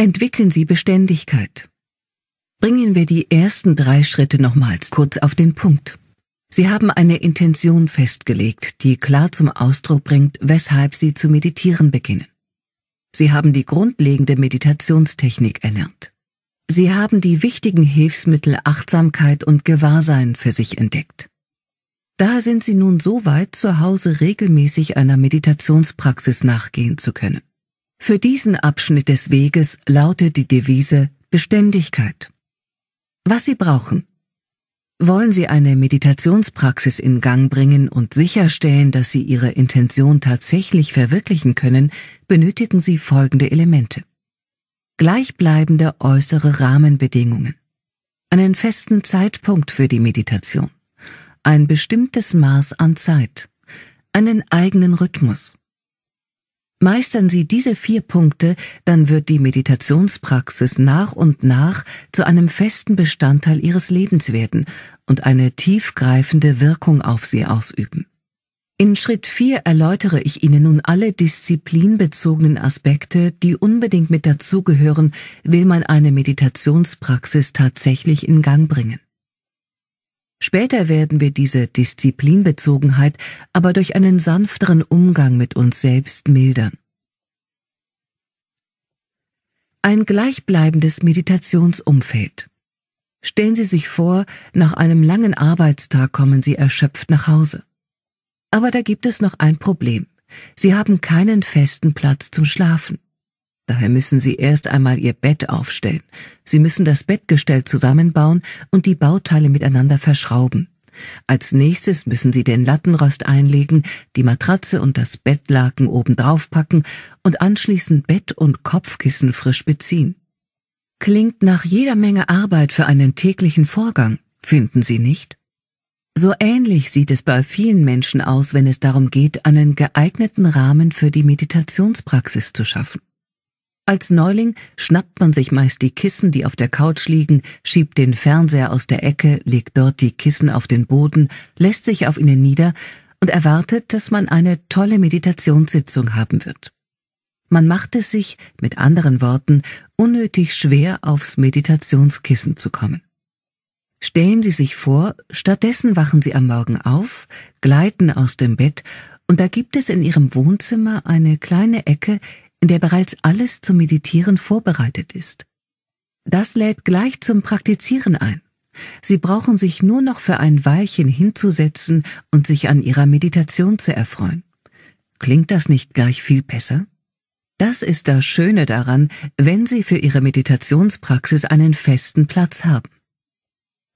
entwickeln Sie Beständigkeit. Bringen wir die ersten drei Schritte nochmals kurz auf den Punkt. Sie haben eine Intention festgelegt, die klar zum Ausdruck bringt, weshalb Sie zu meditieren beginnen. Sie haben die grundlegende Meditationstechnik erlernt. Sie haben die wichtigen Hilfsmittel Achtsamkeit und Gewahrsein für sich entdeckt. Daher sind Sie nun so weit, zu Hause regelmäßig einer Meditationspraxis nachgehen zu können. Für diesen Abschnitt des Weges lautet die Devise Beständigkeit. Was Sie brauchen. Wollen Sie eine Meditationspraxis in Gang bringen und sicherstellen, dass Sie Ihre Intention tatsächlich verwirklichen können, benötigen Sie folgende Elemente. Gleichbleibende äußere Rahmenbedingungen. Einen festen Zeitpunkt für die Meditation. Ein bestimmtes Maß an Zeit. Einen eigenen Rhythmus. Meistern Sie diese vier Punkte, dann wird die Meditationspraxis nach und nach zu einem festen Bestandteil Ihres Lebens werden und eine tiefgreifende Wirkung auf Sie ausüben. In Schritt 4 erläutere ich Ihnen nun alle disziplinbezogenen Aspekte, die unbedingt mit dazugehören, will man eine Meditationspraxis tatsächlich in Gang bringen. Später werden wir diese Disziplinbezogenheit aber durch einen sanfteren Umgang mit uns selbst mildern. Ein gleichbleibendes Meditationsumfeld. Stellen Sie sich vor, nach einem langen Arbeitstag kommen Sie erschöpft nach Hause. Aber da gibt es noch ein Problem. Sie haben keinen festen Platz zum Schlafen. Daher müssen Sie erst einmal Ihr Bett aufstellen. Sie müssen das Bettgestell zusammenbauen und die Bauteile miteinander verschrauben. Als nächstes müssen Sie den Lattenrost einlegen, die Matratze und das Bettlaken obendrauf packen und anschließend Bett und Kopfkissen frisch beziehen. Klingt nach jeder Menge Arbeit für einen täglichen Vorgang, finden Sie nicht? So ähnlich sieht es bei vielen Menschen aus, wenn es darum geht, einen geeigneten Rahmen für die Meditationspraxis zu schaffen. Als Neuling schnappt man sich meist die Kissen, die auf der Couch liegen, schiebt den Fernseher aus der Ecke, legt dort die Kissen auf den Boden, lässt sich auf ihnen nieder und erwartet, dass man eine tolle Meditationssitzung haben wird. Man macht es sich, mit anderen Worten, unnötig schwer aufs Meditationskissen zu kommen. Stellen Sie sich vor, stattdessen wachen Sie am Morgen auf, gleiten aus dem Bett, und da gibt es in Ihrem Wohnzimmer eine kleine Ecke, in der bereits alles zum Meditieren vorbereitet ist. Das lädt gleich zum Praktizieren ein. Sie brauchen sich nur noch für ein Weilchen hinzusetzen und sich an ihrer Meditation zu erfreuen. Klingt das nicht gleich viel besser? Das ist das Schöne daran, wenn Sie für Ihre Meditationspraxis einen festen Platz haben.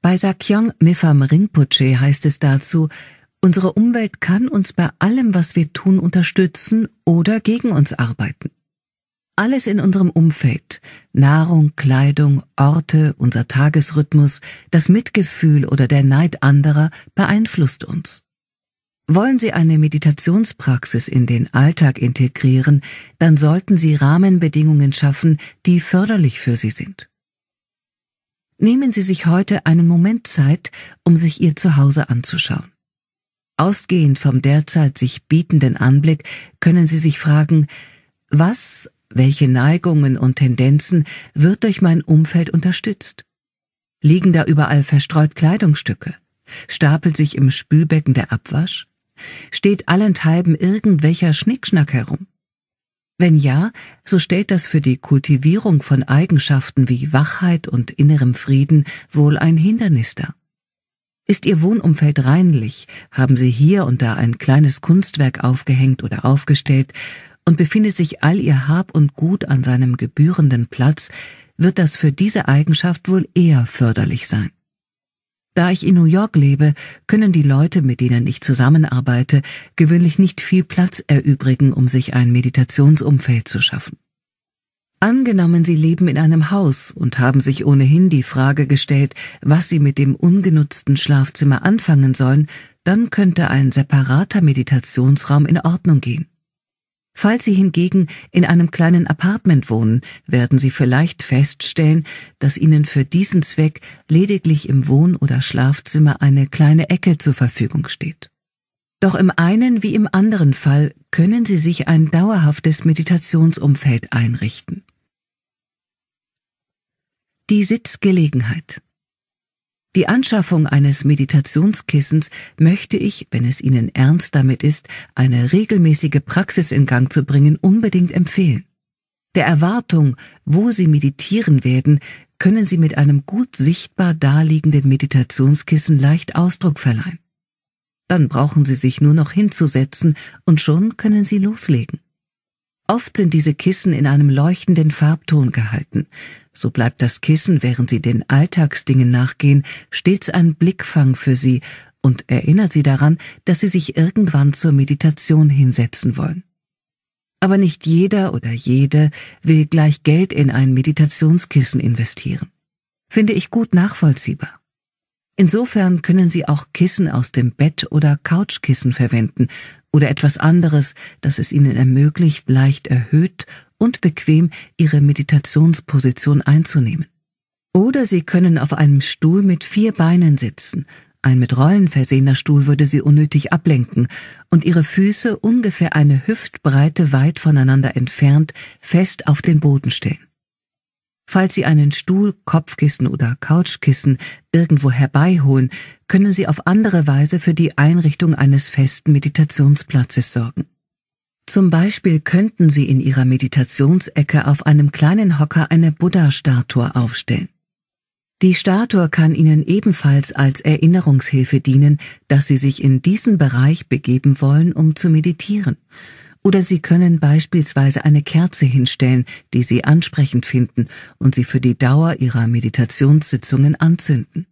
Bei Sakyong Mifam Rinpoche heißt es dazu, Unsere Umwelt kann uns bei allem, was wir tun, unterstützen oder gegen uns arbeiten. Alles in unserem Umfeld, Nahrung, Kleidung, Orte, unser Tagesrhythmus, das Mitgefühl oder der Neid anderer beeinflusst uns. Wollen Sie eine Meditationspraxis in den Alltag integrieren, dann sollten Sie Rahmenbedingungen schaffen, die förderlich für Sie sind. Nehmen Sie sich heute einen Moment Zeit, um sich Ihr Zuhause anzuschauen. Ausgehend vom derzeit sich bietenden Anblick können Sie sich fragen, was, welche Neigungen und Tendenzen wird durch mein Umfeld unterstützt? Liegen da überall verstreut Kleidungsstücke? Stapelt sich im Spülbecken der Abwasch? Steht allenthalben irgendwelcher Schnickschnack herum? Wenn ja, so stellt das für die Kultivierung von Eigenschaften wie Wachheit und innerem Frieden wohl ein Hindernis dar. Ist Ihr Wohnumfeld reinlich, haben Sie hier und da ein kleines Kunstwerk aufgehängt oder aufgestellt und befindet sich all Ihr Hab und Gut an seinem gebührenden Platz, wird das für diese Eigenschaft wohl eher förderlich sein. Da ich in New York lebe, können die Leute, mit denen ich zusammenarbeite, gewöhnlich nicht viel Platz erübrigen, um sich ein Meditationsumfeld zu schaffen. Angenommen, Sie leben in einem Haus und haben sich ohnehin die Frage gestellt, was Sie mit dem ungenutzten Schlafzimmer anfangen sollen, dann könnte ein separater Meditationsraum in Ordnung gehen. Falls Sie hingegen in einem kleinen Apartment wohnen, werden Sie vielleicht feststellen, dass Ihnen für diesen Zweck lediglich im Wohn- oder Schlafzimmer eine kleine Ecke zur Verfügung steht. Doch im einen wie im anderen Fall können Sie sich ein dauerhaftes Meditationsumfeld einrichten. Die Sitzgelegenheit. Die Anschaffung eines Meditationskissens möchte ich, wenn es Ihnen ernst damit ist, eine regelmäßige Praxis in Gang zu bringen, unbedingt empfehlen. Der Erwartung, wo Sie meditieren werden, können Sie mit einem gut sichtbar daliegenden Meditationskissen leicht Ausdruck verleihen. Dann brauchen Sie sich nur noch hinzusetzen und schon können Sie loslegen. Oft sind diese Kissen in einem leuchtenden Farbton gehalten. So bleibt das Kissen, während sie den Alltagsdingen nachgehen, stets ein Blickfang für sie und erinnert sie daran, dass sie sich irgendwann zur Meditation hinsetzen wollen. Aber nicht jeder oder jede will gleich Geld in ein Meditationskissen investieren. Finde ich gut nachvollziehbar. Insofern können Sie auch Kissen aus dem Bett oder Couchkissen verwenden oder etwas anderes, das es Ihnen ermöglicht, leicht erhöht und bequem Ihre Meditationsposition einzunehmen. Oder Sie können auf einem Stuhl mit vier Beinen sitzen. Ein mit Rollen versehener Stuhl würde Sie unnötig ablenken und Ihre Füße ungefähr eine Hüftbreite weit voneinander entfernt fest auf den Boden stellen. Falls Sie einen Stuhl, Kopfkissen oder Couchkissen irgendwo herbeiholen, können Sie auf andere Weise für die Einrichtung eines festen Meditationsplatzes sorgen. Zum Beispiel könnten Sie in Ihrer Meditationsecke auf einem kleinen Hocker eine Buddha-Statue aufstellen. Die Statue kann Ihnen ebenfalls als Erinnerungshilfe dienen, dass Sie sich in diesen Bereich begeben wollen, um zu meditieren oder Sie können beispielsweise eine Kerze hinstellen, die Sie ansprechend finden und sie für die Dauer Ihrer Meditationssitzungen anzünden.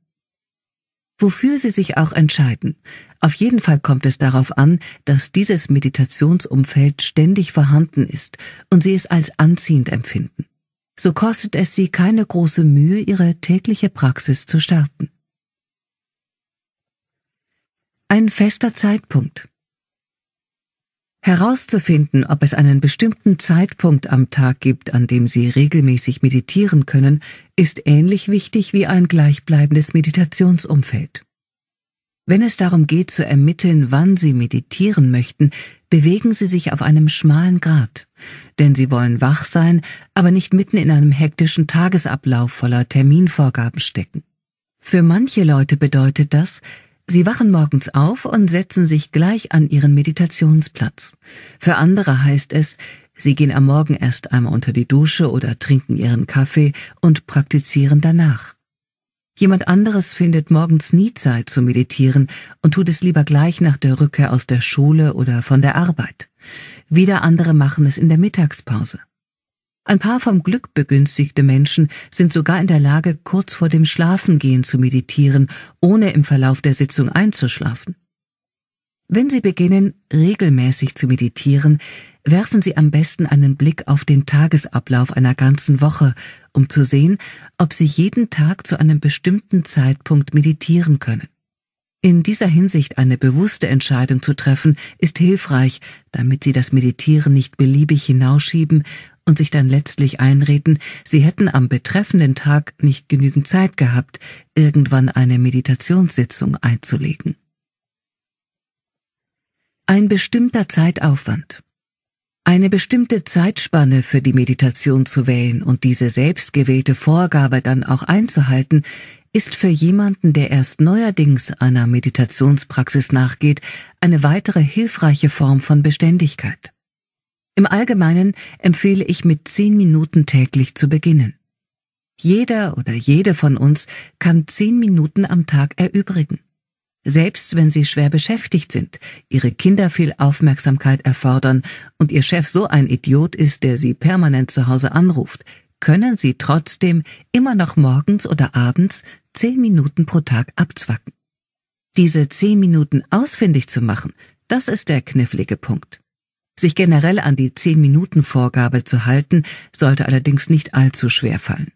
Wofür Sie sich auch entscheiden, auf jeden Fall kommt es darauf an, dass dieses Meditationsumfeld ständig vorhanden ist und Sie es als anziehend empfinden. So kostet es Sie keine große Mühe, Ihre tägliche Praxis zu starten. Ein fester Zeitpunkt. Herauszufinden, ob es einen bestimmten Zeitpunkt am Tag gibt, an dem Sie regelmäßig meditieren können, ist ähnlich wichtig wie ein gleichbleibendes Meditationsumfeld. Wenn es darum geht zu ermitteln, wann Sie meditieren möchten, bewegen Sie sich auf einem schmalen Grat, denn Sie wollen wach sein, aber nicht mitten in einem hektischen Tagesablauf voller Terminvorgaben stecken. Für manche Leute bedeutet das, Sie wachen morgens auf und setzen sich gleich an ihren Meditationsplatz. Für andere heißt es, sie gehen am Morgen erst einmal unter die Dusche oder trinken ihren Kaffee und praktizieren danach. Jemand anderes findet morgens nie Zeit zu meditieren und tut es lieber gleich nach der Rückkehr aus der Schule oder von der Arbeit. Wieder andere machen es in der Mittagspause. Ein paar vom Glück begünstigte Menschen sind sogar in der Lage, kurz vor dem Schlafengehen zu meditieren, ohne im Verlauf der Sitzung einzuschlafen. Wenn Sie beginnen, regelmäßig zu meditieren, werfen Sie am besten einen Blick auf den Tagesablauf einer ganzen Woche, um zu sehen, ob Sie jeden Tag zu einem bestimmten Zeitpunkt meditieren können. In dieser Hinsicht eine bewusste Entscheidung zu treffen, ist hilfreich, damit Sie das Meditieren nicht beliebig hinausschieben und sich dann letztlich einreden, Sie hätten am betreffenden Tag nicht genügend Zeit gehabt, irgendwann eine Meditationssitzung einzulegen. Ein bestimmter Zeitaufwand. Eine bestimmte Zeitspanne für die Meditation zu wählen und diese selbstgewählte Vorgabe dann auch einzuhalten, ist für jemanden, der erst neuerdings einer Meditationspraxis nachgeht, eine weitere hilfreiche Form von Beständigkeit. Im Allgemeinen empfehle ich mit zehn Minuten täglich zu beginnen. Jeder oder jede von uns kann zehn Minuten am Tag erübrigen. Selbst wenn sie schwer beschäftigt sind, ihre Kinder viel Aufmerksamkeit erfordern und ihr Chef so ein Idiot ist, der sie permanent zu Hause anruft, können Sie trotzdem immer noch morgens oder abends zehn Minuten pro Tag abzwacken. Diese zehn Minuten ausfindig zu machen, das ist der knifflige Punkt. Sich generell an die zehn Minuten Vorgabe zu halten, sollte allerdings nicht allzu schwer fallen.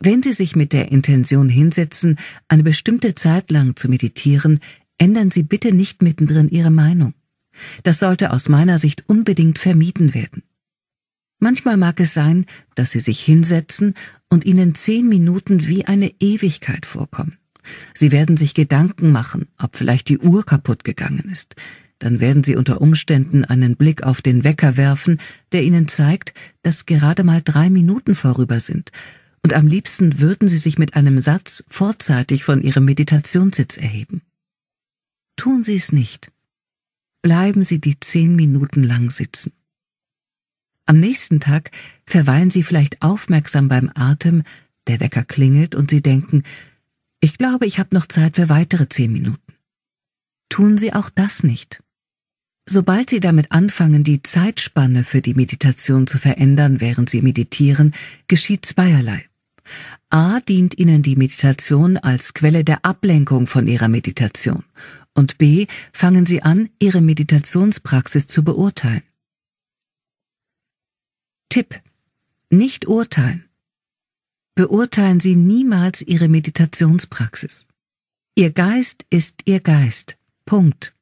Wenn Sie sich mit der Intention hinsetzen, eine bestimmte Zeit lang zu meditieren, ändern Sie bitte nicht mittendrin Ihre Meinung. Das sollte aus meiner Sicht unbedingt vermieden werden. Manchmal mag es sein, dass sie sich hinsetzen und ihnen zehn Minuten wie eine Ewigkeit vorkommen. Sie werden sich Gedanken machen, ob vielleicht die Uhr kaputt gegangen ist. Dann werden sie unter Umständen einen Blick auf den Wecker werfen, der ihnen zeigt, dass gerade mal drei Minuten vorüber sind. Und am liebsten würden sie sich mit einem Satz vorzeitig von ihrem Meditationssitz erheben. Tun Sie es nicht. Bleiben Sie die zehn Minuten lang sitzen. Am nächsten Tag verweilen Sie vielleicht aufmerksam beim Atem, der Wecker klingelt und Sie denken, ich glaube, ich habe noch Zeit für weitere zehn Minuten. Tun Sie auch das nicht. Sobald Sie damit anfangen, die Zeitspanne für die Meditation zu verändern, während Sie meditieren, geschieht zweierlei. A dient Ihnen die Meditation als Quelle der Ablenkung von Ihrer Meditation und B fangen Sie an, Ihre Meditationspraxis zu beurteilen. Tipp. Nicht urteilen. Beurteilen Sie niemals Ihre Meditationspraxis. Ihr Geist ist Ihr Geist. Punkt.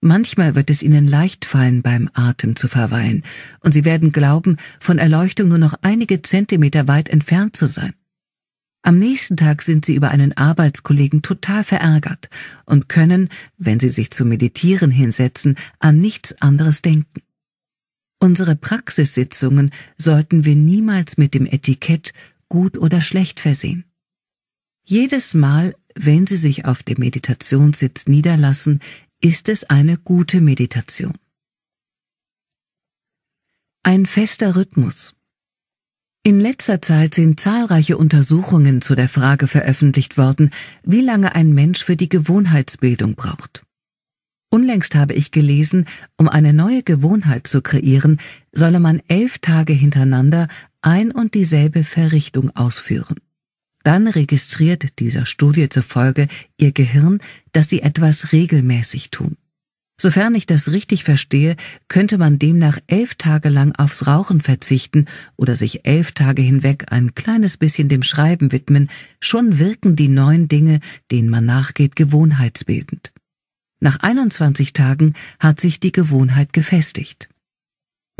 Manchmal wird es Ihnen leicht fallen, beim Atem zu verweilen, und Sie werden glauben, von Erleuchtung nur noch einige Zentimeter weit entfernt zu sein. Am nächsten Tag sind Sie über einen Arbeitskollegen total verärgert und können, wenn Sie sich zum Meditieren hinsetzen, an nichts anderes denken. Unsere Praxissitzungen sollten wir niemals mit dem Etikett gut oder schlecht versehen. Jedes Mal, wenn Sie sich auf dem Meditationssitz niederlassen, ist es eine gute Meditation. Ein fester Rhythmus. In letzter Zeit sind zahlreiche Untersuchungen zu der Frage veröffentlicht worden, wie lange ein Mensch für die Gewohnheitsbildung braucht. Unlängst habe ich gelesen, um eine neue Gewohnheit zu kreieren, solle man elf Tage hintereinander ein und dieselbe Verrichtung ausführen. Dann registriert dieser Studie zufolge ihr Gehirn, dass sie etwas regelmäßig tun. Sofern ich das richtig verstehe, könnte man demnach elf Tage lang aufs Rauchen verzichten oder sich elf Tage hinweg ein kleines bisschen dem Schreiben widmen, schon wirken die neuen Dinge, denen man nachgeht, gewohnheitsbildend. Nach 21 Tagen hat sich die Gewohnheit gefestigt.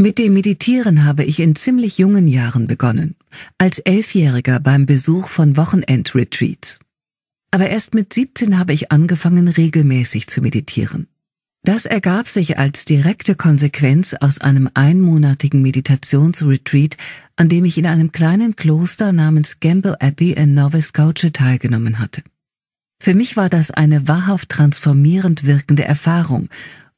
Mit dem Meditieren habe ich in ziemlich jungen Jahren begonnen, als Elfjähriger beim Besuch von Wochenendretreats. Aber erst mit 17 habe ich angefangen, regelmäßig zu meditieren. Das ergab sich als direkte Konsequenz aus einem einmonatigen Meditationsretreat, an dem ich in einem kleinen Kloster namens Gamble Abbey in Nova Scotia teilgenommen hatte. Für mich war das eine wahrhaft transformierend wirkende Erfahrung,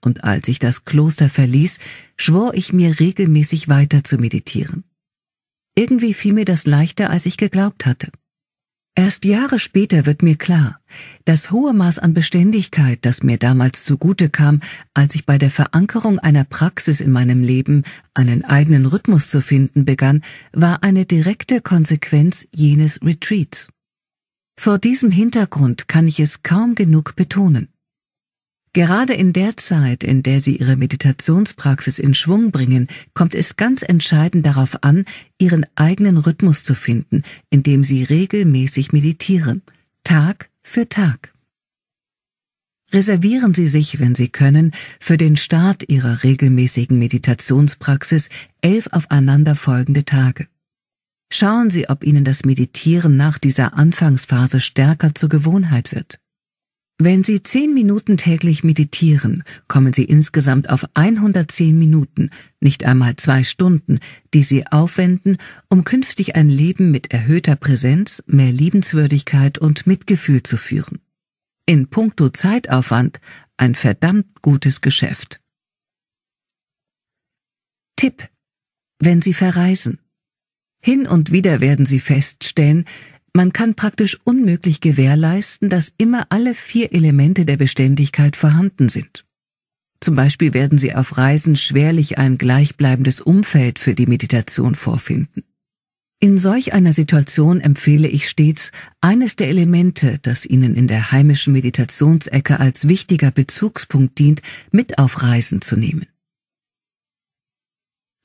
und als ich das Kloster verließ, schwor ich mir regelmäßig weiter zu meditieren. Irgendwie fiel mir das leichter, als ich geglaubt hatte. Erst Jahre später wird mir klar, das hohe Maß an Beständigkeit, das mir damals zugute kam, als ich bei der Verankerung einer Praxis in meinem Leben einen eigenen Rhythmus zu finden begann, war eine direkte Konsequenz jenes Retreats. Vor diesem Hintergrund kann ich es kaum genug betonen. Gerade in der Zeit, in der Sie Ihre Meditationspraxis in Schwung bringen, kommt es ganz entscheidend darauf an, Ihren eigenen Rhythmus zu finden, indem Sie regelmäßig meditieren, Tag für Tag. Reservieren Sie sich, wenn Sie können, für den Start Ihrer regelmäßigen Meditationspraxis elf aufeinanderfolgende Tage. Schauen Sie, ob Ihnen das Meditieren nach dieser Anfangsphase stärker zur Gewohnheit wird. Wenn Sie zehn Minuten täglich meditieren, kommen Sie insgesamt auf 110 Minuten, nicht einmal zwei Stunden, die Sie aufwenden, um künftig ein Leben mit erhöhter Präsenz, mehr Liebenswürdigkeit und Mitgefühl zu führen. In puncto Zeitaufwand ein verdammt gutes Geschäft. Tipp. Wenn Sie verreisen. Hin und wieder werden Sie feststellen, man kann praktisch unmöglich gewährleisten, dass immer alle vier Elemente der Beständigkeit vorhanden sind. Zum Beispiel werden Sie auf Reisen schwerlich ein gleichbleibendes Umfeld für die Meditation vorfinden. In solch einer Situation empfehle ich stets, eines der Elemente, das Ihnen in der heimischen Meditationsecke als wichtiger Bezugspunkt dient, mit auf Reisen zu nehmen.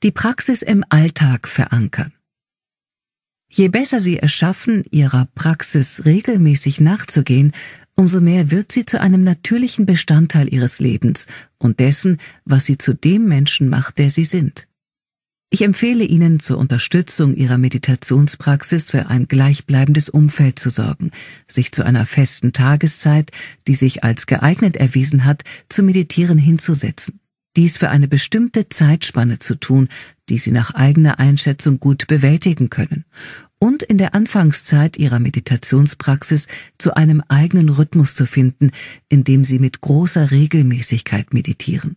Die Praxis im Alltag verankern. Je besser sie es schaffen, ihrer Praxis regelmäßig nachzugehen, umso mehr wird sie zu einem natürlichen Bestandteil ihres Lebens und dessen, was sie zu dem Menschen macht, der sie sind. Ich empfehle Ihnen zur Unterstützung Ihrer Meditationspraxis für ein gleichbleibendes Umfeld zu sorgen, sich zu einer festen Tageszeit, die sich als geeignet erwiesen hat, zu meditieren hinzusetzen. Dies für eine bestimmte Zeitspanne zu tun, die Sie nach eigener Einschätzung gut bewältigen können und in der Anfangszeit ihrer Meditationspraxis zu einem eigenen Rhythmus zu finden, in dem sie mit großer Regelmäßigkeit meditieren.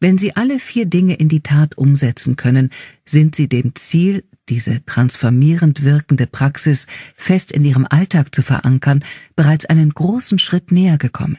Wenn sie alle vier Dinge in die Tat umsetzen können, sind sie dem Ziel, diese transformierend wirkende Praxis fest in ihrem Alltag zu verankern, bereits einen großen Schritt näher gekommen.